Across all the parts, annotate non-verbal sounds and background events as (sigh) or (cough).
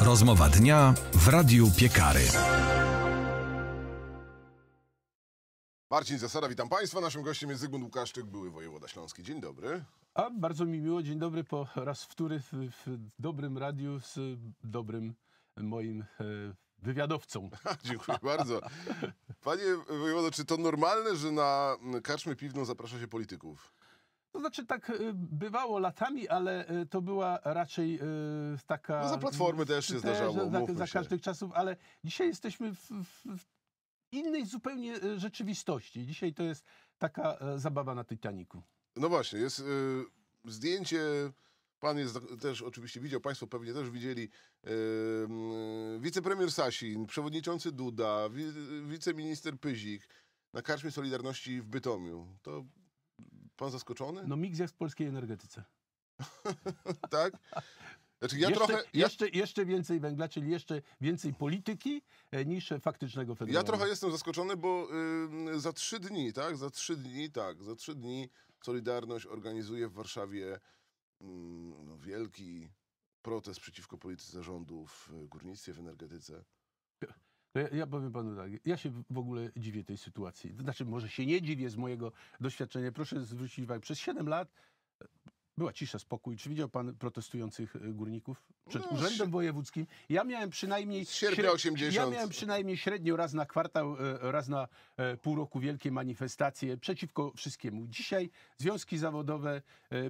Rozmowa dnia w Radiu Piekary. Marcin Zasada, witam Państwa. Naszym gościem jest Zygmunt Łukaszczyk, były wojewoda śląski. Dzień dobry. A bardzo mi miło, dzień dobry po raz wtóry w, w dobrym radiu z dobrym moim e, wywiadowcą. (laughs) Dziękuję bardzo. Panie wojewodo, czy to normalne, że na karczmy piwną zaprasza się polityków? To znaczy tak y, bywało latami, ale y, to była raczej y, taka... No za Platformy też się zdarzało, za, za każdych czasów, ale dzisiaj jesteśmy w, w innej zupełnie rzeczywistości. Dzisiaj to jest taka e, zabawa na Titaniku. No właśnie, jest y, zdjęcie... Pan jest też oczywiście widział, Państwo pewnie też widzieli. Yy, wicepremier Sasin, przewodniczący Duda, wi, wiceminister Pyzik na karczmie Solidarności w Bytomiu. To Pan zaskoczony? No miks jak w polskiej energetyce. (laughs) tak? Znaczy ja jeszcze, trochę, ja... jeszcze, jeszcze więcej węgla, czyli jeszcze więcej polityki e, niż faktycznego federalizmu. Ja trochę jestem zaskoczony, bo za trzy dni, tak? Za trzy dni, tak. Za trzy dni Solidarność organizuje w Warszawie mm, no, wielki protest przeciwko polityce rządu w e, górnictwie, w energetyce. Ja, ja powiem panu tak, ja się w ogóle dziwię tej sytuacji. znaczy, może się nie dziwię z mojego doświadczenia. Proszę zwrócić uwagę, przez 7 lat była cisza, spokój. Czy widział pan protestujących y, górników przed no, Urzędem Wojewódzkim? Ja miałem przynajmniej... Z 80. Ja miałem przynajmniej średnio raz na kwartał, y, raz na y, pół roku wielkie manifestacje przeciwko wszystkiemu. Dzisiaj związki zawodowe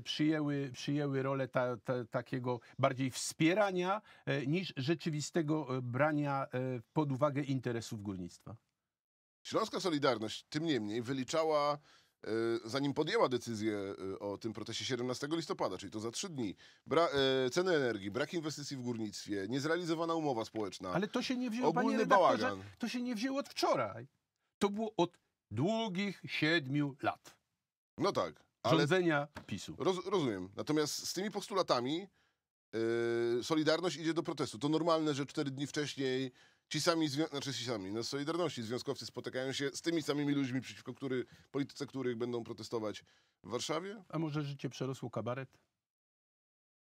przyjęły, przyjęły rolę ta, ta, takiego bardziej wspierania niż rzeczywistego brania pod uwagę interesów górnictwa. Śląska Solidarność, tym niemniej, wyliczała Y, zanim podjęła decyzję y, o tym procesie 17 listopada, czyli to za trzy dni. Bra y, ceny energii, brak inwestycji w górnictwie, niezrealizowana umowa społeczna. Ale to się nie wzięło, ogólny panie bałagan. To się nie wzięło od wczoraj. To było od długich siedmiu lat. No tak. Ale rządzenia PiSu. Roz, rozumiem. Natomiast z tymi postulatami Solidarność idzie do protestu. To normalne, że cztery dni wcześniej ci sami, znaczy ci sami, no z Solidarności związkowcy spotykają się z tymi samymi ludźmi, przeciwko który, polityce których będą protestować w Warszawie? A może życie przerosło kabaret?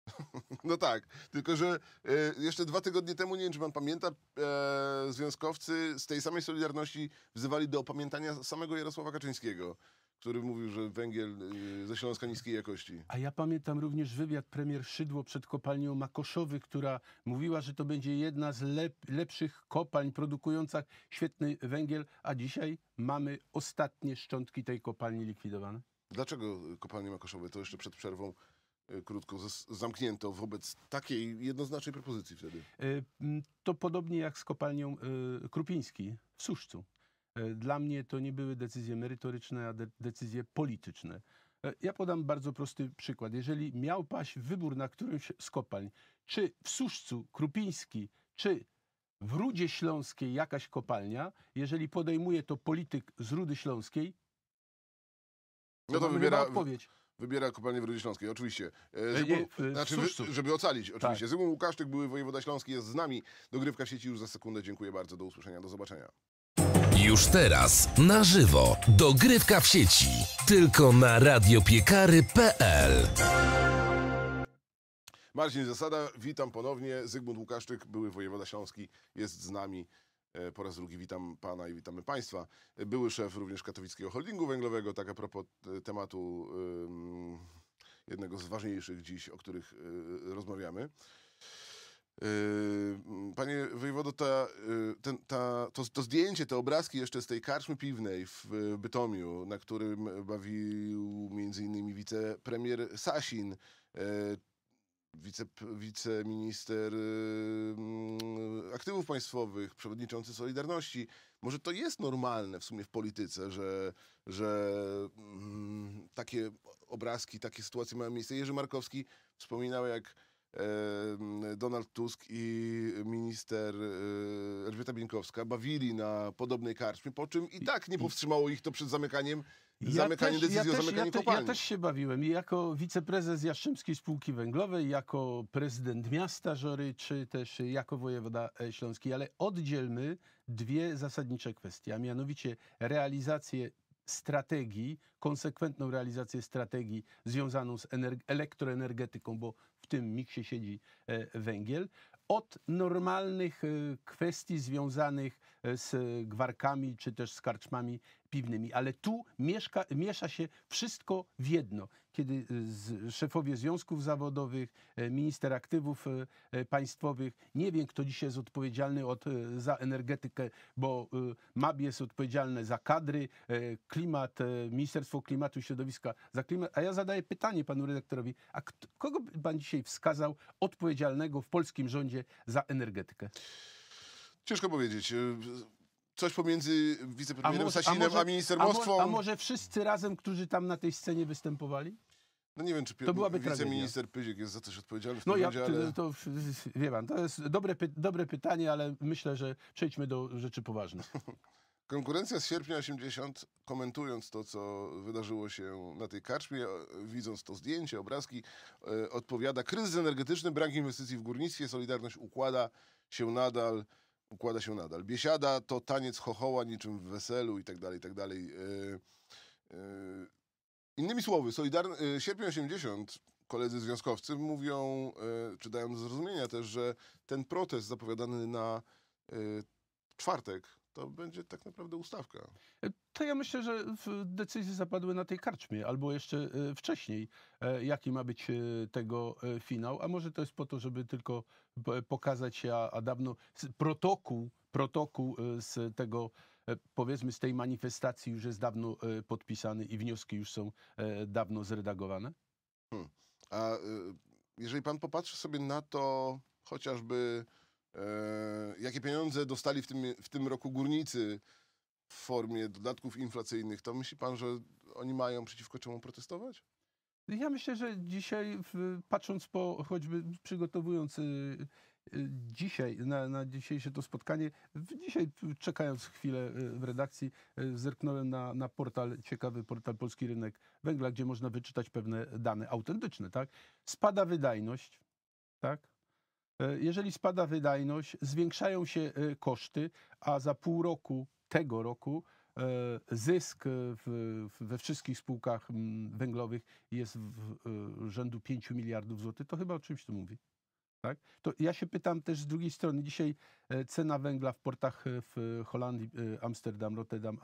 (laughs) No tak, tylko że e, jeszcze dwa tygodnie temu, nie wiem czy pan pamięta, e, związkowcy z tej samej Solidarności wzywali do opamiętania samego Jarosława Kaczyńskiego który mówił, że węgiel y, ze Śląska niskiej jakości. A ja pamiętam również wywiad premier Szydło przed kopalnią Makoszowy, która mówiła, że to będzie jedna z lep lepszych kopalń produkujących świetny węgiel, a dzisiaj mamy ostatnie szczątki tej kopalni likwidowane. Dlaczego kopalnię Makoszowy, to jeszcze przed przerwą, y, krótko zamknięto wobec takiej jednoznacznej propozycji wtedy? Y, to podobnie jak z kopalnią Krupiński w Suszcu. E, dla mnie to nie były decyzje merytoryczne, a de decyzje polityczne. E, ja podam bardzo prosty przykład. Jeżeli miał paść wybór na którymś z kopalń, czy w Suszcu Krupiński, czy w Rudzie Śląskiej jakaś kopalnia, jeżeli podejmuje to polityk z Rudy Śląskiej, to no to wybiera odpowiedź wybiera kopalnię w Rudzie Śląskiej, oczywiście. Zygu, e, nie, znaczy, żeby ocalić, tak. oczywiście. Tak. Zygmunt Łukaszczyk, były wojewoda śląski, jest z nami. Dogrywka sieci już za sekundę. Dziękuję bardzo, do usłyszenia, do zobaczenia. Już teraz, na żywo, dogrywka w sieci. Tylko na radiopiekary.pl Marcin Zasada, witam ponownie. Zygmunt Łukaszczyk, były wojewoda śląski, jest z nami. E, po raz drugi witam pana i witamy państwa. E, były szef również katowickiego holdingu węglowego, tak a propos e, tematu jednego z ważniejszych dziś, o których rozmawiamy. Panie Wojewodo, ta, y, ten, ta, to, to, zdjęcie, te obrazki jeszcze z tej karczmy piwnej w y, Bytomiu, na którym bawił między innymi wicepremier Sasin, e, wice, wiceminister y, mm, aktywów państwowych, przewodniczący Solidarności. Może to jest normalne w sumie w polityce, że, że mm, takie obrazki, takie sytuacje mają miejsce. Jerzy Markowski wspominał, jak Donald Tusk i minister y, Elżbieta Bieńkowska bawili na podobnej karczmie, po czym i tak nie powstrzymało ich to przed zamykaniem zamykanie też, decyzji ja o zamykaniu ja kopalni. Ja też się bawiłem. I jako wiceprezes Jastrzębskiej Spółki Węglowej, jako prezydent miasta Żory, czy też jako wojewoda e, śląski, ale oddzielmy dwie zasadnicze kwestie, a mianowicie realizację strategii, konsekwentną realizację strategii związaną z elektroenergetyką, bo w tym miksie siedzi e, węgiel, od normalnych e, kwestii związanych e, z gwarkami czy też z karczmami piwnymi, ale tu mieszka, miesza się wszystko w jedno. Kiedy y, szefowie związków zawodowych, e, minister aktywów e, e, państwowych, nie wiem kto dzisiaj jest odpowiedzialny od, za energetykę, bo y, MAB jest odpowiedzialny za kadry, klimat, Ministerstwo Klimatu i Środowiska za klimat. A ja zadaję pytanie panu redaktorowi, a kto, kogo pan dzisiaj wskazał odpowiedzialnego w polskim rządzie za energetykę? Ciężko powiedzieć coś pomiędzy wicepremierem a Sasinem a, może, a A, może wszyscy razem, którzy tam na tej scenie występowali? No nie wiem, czy to byłaby wiceminister tragedia. Pyzik jest za coś odpowiedzialny w no, ja, ale... to, wie pan, to jest dobre, py dobre pytanie, ale myślę, że przejdźmy do rzeczy poważnych. (laughs) Konkurencja z sierpnia 80, komentując to, co wydarzyło się na tej karczmie, e, widząc to zdjęcie, obrazki, e, odpowiada kryzys energetyczny, brak inwestycji w górnictwie, Solidarność układa się nadal układa się nadal. Biesiada to taniec chochoła niczym w weselu i tak dalej, i tak dalej. E, e, innymi słowy, Solidarny, e, sierpień 80 koledzy związkowcy mówią, czy dają do zrozumienia też, że ten protest zapowiadany na czwartek to będzie tak naprawdę ustawka. To ja myślę, że decyzje zapadły na tej karczmie, albo jeszcze e, wcześniej, e, jaki ma być e, tego finał. A może to jest po to, żeby tylko pokazać, a, a dawno protokół, protokół z tego, powiedzmy, z tej manifestacji już jest dawno podpisany i wnioski już są dawno zredagowane? Hmm. A y, jeżeli pan popatrzy sobie na to chociażby E, jakie pieniądze dostali w tym, w tym roku górnicy w formie dodatków inflacyjnych, to myśli pan, że oni mają przeciwko czemu protestować? Ja myślę, że dzisiaj, patrząc po choćby przygotowując e, dzisiaj, na, na dzisiejsze to spotkanie, dzisiaj czekając chwilę e, w redakcji, zerknąłem na, na portal, ciekawy portal Polski Rynek Węgla, gdzie można wyczytać pewne dane autentyczne, tak? Spada wydajność, tak? E, jeżeli spada wydajność, zwiększają się e, koszty, a za pół roku tego roku e, zysk w, we wszystkich spółkach mm, węglowych jest w rzędu 5 miliardów złotych. To chyba o czymś tu mówi. Tak? To ja się pytam też z drugiej strony. Dzisiaj e, cena węgla w portach e, w Holandii, e, Amsterdam, Rotterdam,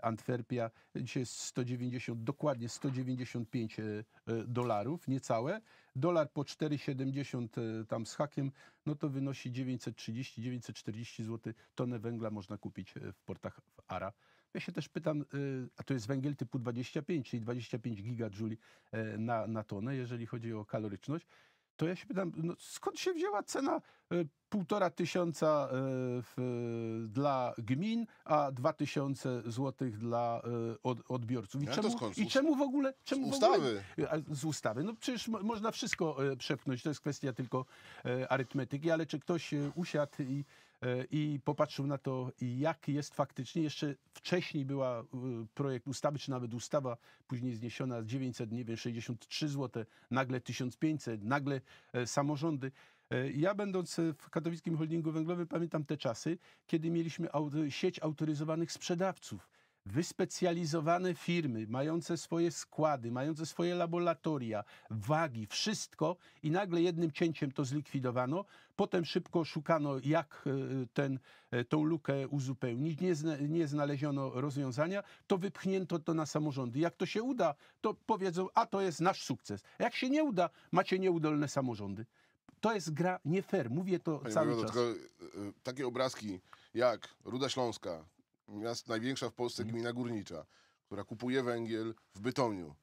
Antwerpia, dzisiaj jest 190, dokładnie 195 dolarów, niecałe. Dolar po 4,70 tam z hakiem, no to wynosi 930-940 zł. Tonę węgla można kupić w portach w ARA. Ja się też pytam, a to jest węgiel typu 25, czyli 25 gigajuli na, na tonę, jeżeli chodzi o kaloryczność to ja się pytam, no skąd się wzięła cena e, półtora tysiąca e, dla gmin, a dwa tysiące złotych dla e, od, odbiorców. I, ja czemu, skąd? I czemu w ogóle... Czemu z ustawy. Ogóle, z ustawy. No przecież można wszystko przepchnąć, to jest kwestia tylko arytmetyki, ale czy ktoś usiadł i i popatrzył na to, jak jest faktycznie. Jeszcze wcześniej była y, projekt ustawy, czy nawet ustawa, później zniesiona z 900, nie wiem, 63 zł, nagle 1500, nagle e, samorządy. E, ja będąc e, w katowickim holdingu węglowym pamiętam te czasy, kiedy mieliśmy sieć autoryzowanych sprzedawców wyspecjalizowane firmy, mające swoje składy, mające swoje laboratoria, wagi, wszystko i nagle jednym cięciem to zlikwidowano, Potem szybko szukano, jak e, ten, e, tą lukę uzupełnić. Nie, zna, nie znaleziono rozwiązania, to wypchnięto to na samorządy. Jak to się uda, to powiedzą, a to jest nasz sukces. A jak się nie uda, macie nieudolne samorządy. To jest gra nie fair, mówię to Panie cały czas. Tylko, e, takie obrazki jak Ruda Śląska, miast, największa w Polsce mhm. gmina górnicza, która kupuje węgiel w Bytomiu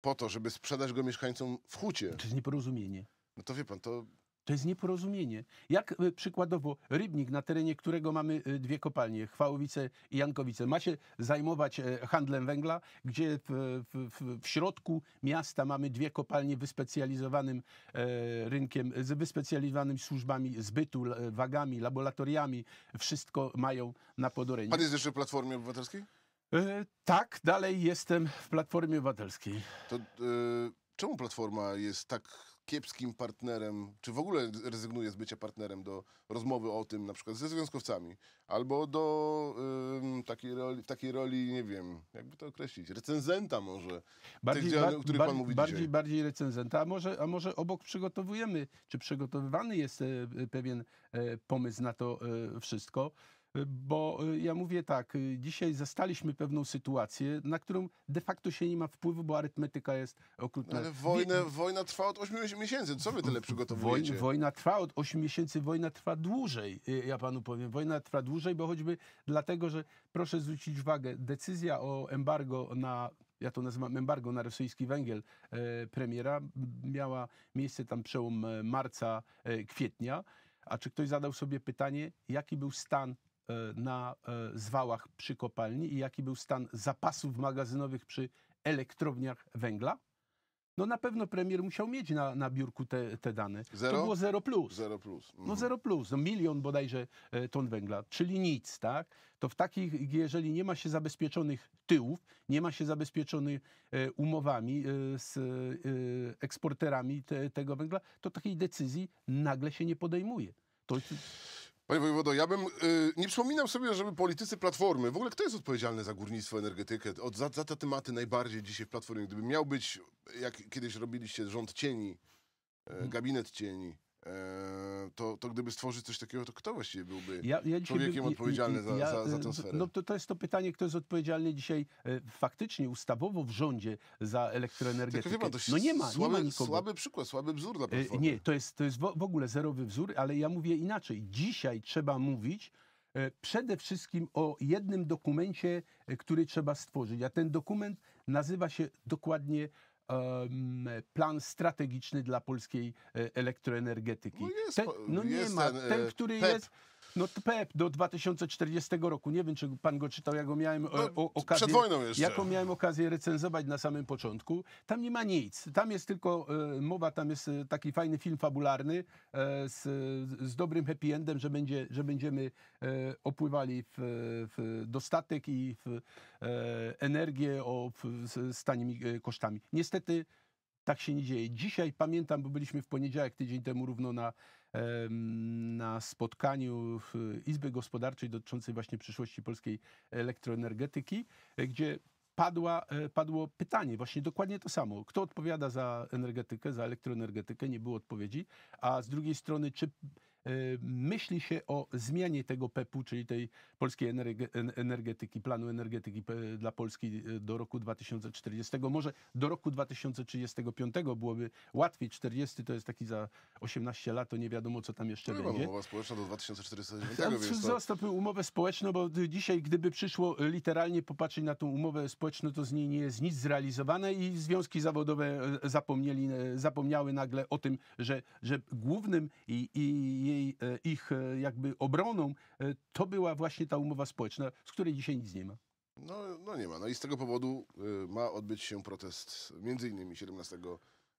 po to, żeby sprzedać go mieszkańcom w hucie. To jest nieporozumienie. No to wie pan, to to jest nieporozumienie. Jak e, przykładowo Rybnik, na terenie którego mamy e, dwie kopalnie, Chwałowice i Jankowice, ma się zajmować e, handlem węgla, gdzie w, w, w środku miasta mamy dwie kopalnie wyspecjalizowanym rynkiem, z wyspecjalizowanymi służbami zbytu, wagami, laboratoriami. Wszystko mają na podorędziu. Pan jest jeszcze w Platformie Obywatelskiej? E, tak, dalej jestem w Platformie Obywatelskiej. To, e, czemu Platforma jest tak kiepskim partnerem, czy w ogóle rezygnuje z bycia partnerem do rozmowy o tym, na przykład ze związkowcami, albo do takiej, roli, takiej roli, nie wiem, jakby to określić, recenzenta może, bardziej, tych o których pan mówi bardziej, Bardziej recenzenta, a może, a może obok przygotowujemy, czy przygotowywany jest e, pewien e, pomysł na to e, wszystko bo y, ja mówię tak, y, dzisiaj zastaliśmy pewną sytuację, na którą de facto się nie ma wpływu, bo arytmetyka jest okrutna. Ale wojnę, Wie... wojna trwa od 8 miesięcy, co wy tyle przygotowujecie? Wojna, wojna trwa od 8 miesięcy, wojna trwa dłużej, y, ja panu powiem. Wojna trwa dłużej, bo choćby dlatego, że proszę zwrócić uwagę, decyzja o embargo na ja to nazywam embargo na rosyjski węgiel e, premiera, miała miejsce tam przełom e, marca, e, kwietnia. A czy ktoś zadał sobie pytanie, jaki był stan E, na e, zwałach przy kopalni i jaki był stan zapasów magazynowych przy elektrowniach węgla? No na pewno premier musiał mieć na, na biurku te, te dane. Zero? To było zero plus. Zero plus. Mhm. No zero plus, no milion bodajże e, ton węgla, czyli nic, tak? To w takich, jeżeli nie ma się zabezpieczonych tyłów, nie ma się zabezpieczonych umowami z eksporterami te, tego węgla, to takiej decyzji nagle się nie podejmuje. To... Panie wojewodo, ja bym y, nie przypominam sobie, żeby politycy Platformy, w ogóle kto jest odpowiedzialny za górnictwo, energetykę, od, za, za te tematy najbardziej dzisiaj w Platformie, gdyby miał być, jak kiedyś robiliście rząd cieni, y, gabinet cieni, E, to, to gdyby stworzyć coś takiego, to kto właściwie byłby ja, ja człowiekiem by, odpowiedzialnym ja, za, za, za e, tę no sferę? No to, to jest to pytanie, kto jest odpowiedzialny dzisiaj e, faktycznie ustawowo w rządzie za elektroenergetykę. Tylko chyba no nie ma, słaby, nie ma nikogo. Słaby przykład, słaby wzór dla E, nie, to jest, to jest w ogóle zerowy wzór, ale ja mówię inaczej. Dzisiaj trzeba mówić e, przede wszystkim o jednym dokumencie, e, który trzeba stworzyć, a ten dokument nazywa się dokładnie plan strategiczny dla polskiej e, elektroenergetyki. No, jest, ten, no nie jest ma. Ten, ten e, który PEP, jest. No PEP do 2040 roku. Nie wiem, czy pan go czytał, ja go miałem no, e, o, okazję... Przed wojną jeszcze. jaką miałem okazję recenzować na samym początku. Tam nie ma nic. Tam jest tylko e, mowa, tam jest e, taki fajny film fabularny e, z, z dobrym happy endem, że, będzie, że będziemy e, opływali w, w dostatek i w e, energię o, w, z, z tanimi kosztami. Niestety tak się nie dzieje. Dzisiaj pamiętam, bo byliśmy w poniedziałek tydzień temu równo na na spotkaniu Izby Gospodarczej dotyczącej właśnie przyszłości polskiej elektroenergetyki, e, gdzie padła, e, padło pytanie, właśnie dokładnie to samo. Kto odpowiada za energetykę, za elektroenergetykę? Nie było odpowiedzi. A z drugiej strony, czy Y, myśli się o zmianie tego PEP-u, czyli tej polskiej energetyki, planu energetyki dla Polski y, do roku 2040. Może do roku 2035 byłoby łatwiej. 40 to jest taki za 18 lat, to nie wiadomo, co tam jeszcze no, będzie. Umowa społeczna do 2040. No. Zostaw umowę społeczną, bo dzisiaj, gdyby przyszło y, literalnie popatrzeć na tą umowę społeczną, to z niej nie jest nic zrealizowane i związki zawodowe zapomnieli, zapomniały nagle o tym, że, że głównym i, i jej, e, ich e, jakby obroną, e, to była właśnie ta umowa społeczna, z której dzisiaj nic nie ma. No, no nie ma. No i z tego powodu ma odbyć się protest między innymi 17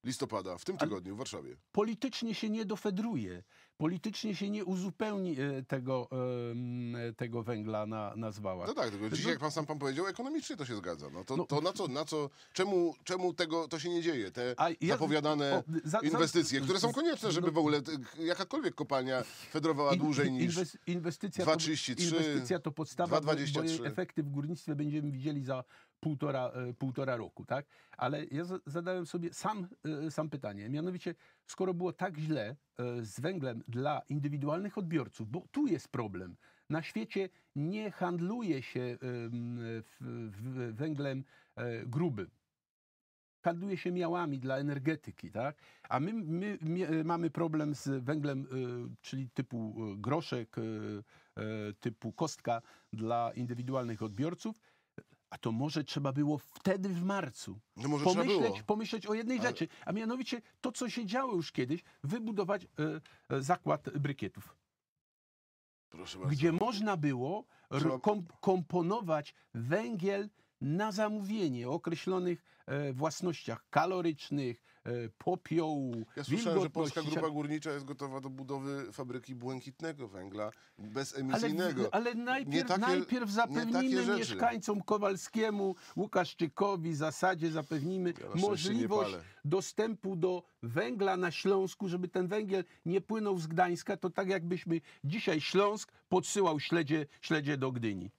listopada, w tym tygodniu w Warszawie. Politycznie się nie dofedruje, politycznie się nie uzupełni e, tego, e, e, tego węgla na, na zwałach. No tak, tylko no dzisiaj jak pan sam pan powiedział, ekonomicznie to się zgadza. No to, no, to na co, na co czemu, czemu tego, to się nie dzieje? Te ja, zapowiadane o, za, inwestycje, za, które są konieczne, żeby no, w ogóle jakakolwiek kopalnia fedrowała in, dłużej niż inwes, inwestycja 2,33, Inwestycja to podstawa, 2, bo, bo efekty w górnictwie będziemy widzieli za półtora, e, półtora roku, tak? Ale ja zadałem sobie sam, e, sam pytanie, mianowicie, skoro było tak źle e, z węglem dla indywidualnych odbiorców, bo tu jest problem. Na świecie nie handluje się węglem grubym handluje się miałami dla energetyki, tak? A my, my, my mamy problem z węglem, czyli typu groszek, typu kostka dla indywidualnych odbiorców a to może trzeba było wtedy w marcu no może pomyśleć, pomyśleć o jednej Ale... rzeczy, a mianowicie to, co się działo już kiedyś, wybudować e, e, zakład brykietów. Gdzie można było Trzeba... kom komponować węgiel na zamówienie o określonych e, własnościach kalorycznych, E, popioł. Ja słyszałem, że Polska Grupa Górnicza jest gotowa do budowy fabryki błękitnego węgla, bezemisyjnego. Ale, ale najpierw, takie, najpierw zapewnimy mieszkańcom Kowalskiemu, Łukaszczykowi, zasadzie zapewnimy ja możliwość dostępu do węgla na Śląsku, żeby ten węgiel nie płynął z Gdańska, to tak jakbyśmy dzisiaj Śląsk podsyłał śledzie, śledzie do Gdyni.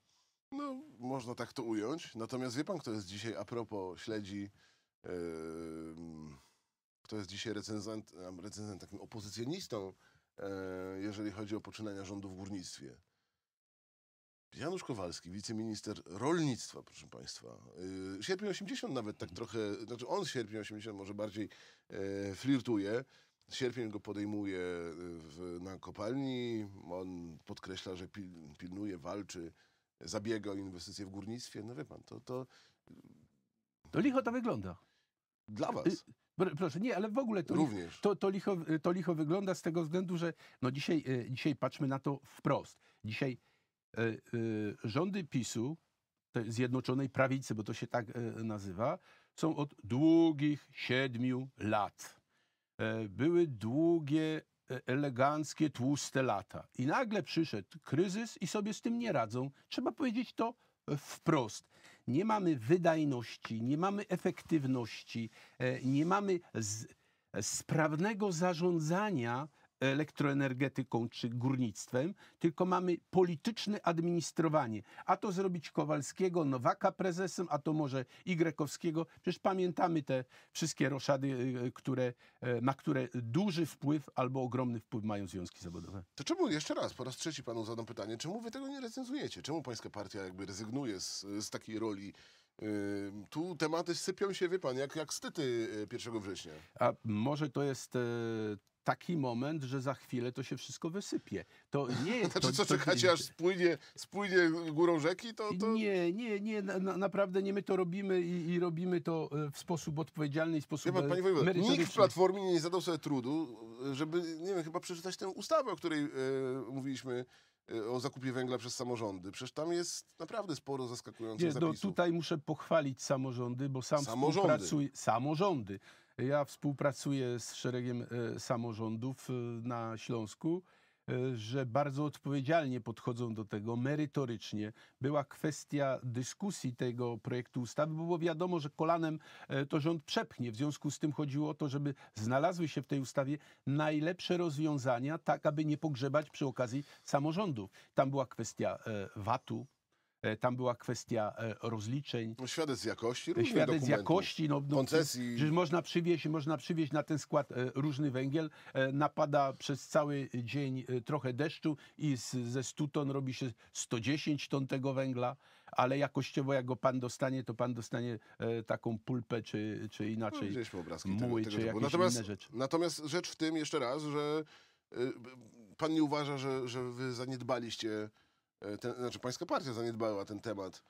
No, można tak to ująć. Natomiast wie pan, kto jest dzisiaj a propos śledzi. Yy kto jest dzisiaj recenzent, recenzent takim opozycjonistą, e, jeżeli chodzi o poczynania rządu w górnictwie. Janusz Kowalski, wiceminister rolnictwa, proszę państwa. Yy, sierpień 80 nawet tak trochę, znaczy on sierpień 80 może bardziej e, flirtuje. Sierpień go podejmuje y, w, na kopalni. On podkreśla, że pil, pilnuje, walczy, zabiega o inwestycje w górnictwie. No wie pan, to... To, to licho to wygląda. Dla y, was. Proszę, nie, ale w ogóle to, Również. to, to, licho, to licho wygląda z tego względu, że no dzisiaj, e, dzisiaj patrzmy na to wprost. Dzisiaj e, e, rządy PiSu, Zjednoczonej Prawicy, bo to się tak nazywa, są od długich siedmiu lat. były długie, eleganckie, tłuste lata. I nagle przyszedł kryzys i sobie z tym nie radzą. Trzeba powiedzieć to wprost nie mamy wydajności, nie mamy efektywności, e, nie mamy z, sprawnego zarządzania elektroenergetyką czy górnictwem, tylko mamy polityczne administrowanie. A to zrobić Kowalskiego, Nowaka prezesem, a to może Igrekowskiego. Y Przecież pamiętamy te wszystkie roszady, y, y, które, e, na które duży wpływ albo ogromny wpływ mają związki zawodowe. To czemu jeszcze raz, po raz trzeci panu zadam pytanie, czemu wy tego nie recenzujecie? Czemu pańska partia jakby rezygnuje z, z takiej roli tu tematy sypią się, wie pan, jak, jak styty 1 y, września. A może to jest e, taki moment, że za chwilę to się wszystko wysypie. To nie jest. (laughs) Znaczy, to, co to, czekacie, to... aż spłynie, spłynie górą rzeki? To, to... Nie, nie, nie. Na, naprawdę nie my to robimy i, i, robimy to e, w sposób odpowiedzialny i sposób. Nie, pan, panie nikt w platformie nie zadał sobie trudu, żeby, nie wiem, chyba przeczytać tę ustawę, o której e, mówiliśmy Y, o zakupie węgla przez samorządy. Przecież tam jest naprawdę sporo zaskakujących Nie, no zapisów. No tutaj muszę pochwalić samorządy, bo sam samorządy. współpracuję... Samorządy. Ja współpracuję z szeregiem e, samorządów e, na Śląsku E, że bardzo odpowiedzialnie podchodzą do tego, merytorycznie. Była kwestia dyskusji tego projektu ustawy, bo było wiadomo, że kolanem e, to rząd przepchnie. W związku z tym chodziło o to, żeby znalazły się w tej ustawie najlepsze rozwiązania, tak aby nie pogrzebać przy okazji samorządów. Tam była kwestia e, VAT-u, E, tam była kwestia e, rozliczeń. No, świadectw jakości, e, różnych Świadectw jakości, no, no, no, koncesji. Że można przywieźć, można przywieźć na ten skład różny węgiel. Napada przez cały dzień trochę deszczu i z, ze 100 ton robi się 110 ton tego węgla, ale jakościowo jak go pan dostanie, to pan dostanie taką pulpę czy, czy inaczej. No, muły, tego, tego czy jakieś natomiast, inne rzeczy. Natomiast rzecz w tym jeszcze raz, że pan nie uważa, że, że wy zaniedbaliście E, ten, znaczy pańska partia zaniedbała ten temat.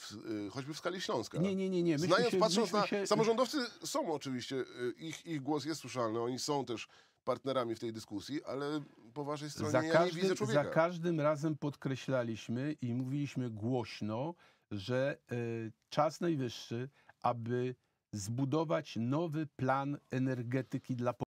W, e, choćby w skali Śląska. Nie, nie, nie. nie. Myśmy Znając, się, patrząc na... Się... Samorządowcy są oczywiście, e, ich, ich głos jest słyszalny, oni są też partnerami w tej dyskusji, ale po waszej stronie za ja każdym, widzę człowieka. Za każdym razem podkreślaliśmy i mówiliśmy głośno, że y, czas najwyższy, aby zbudować nowy plan energetyki dla Polski.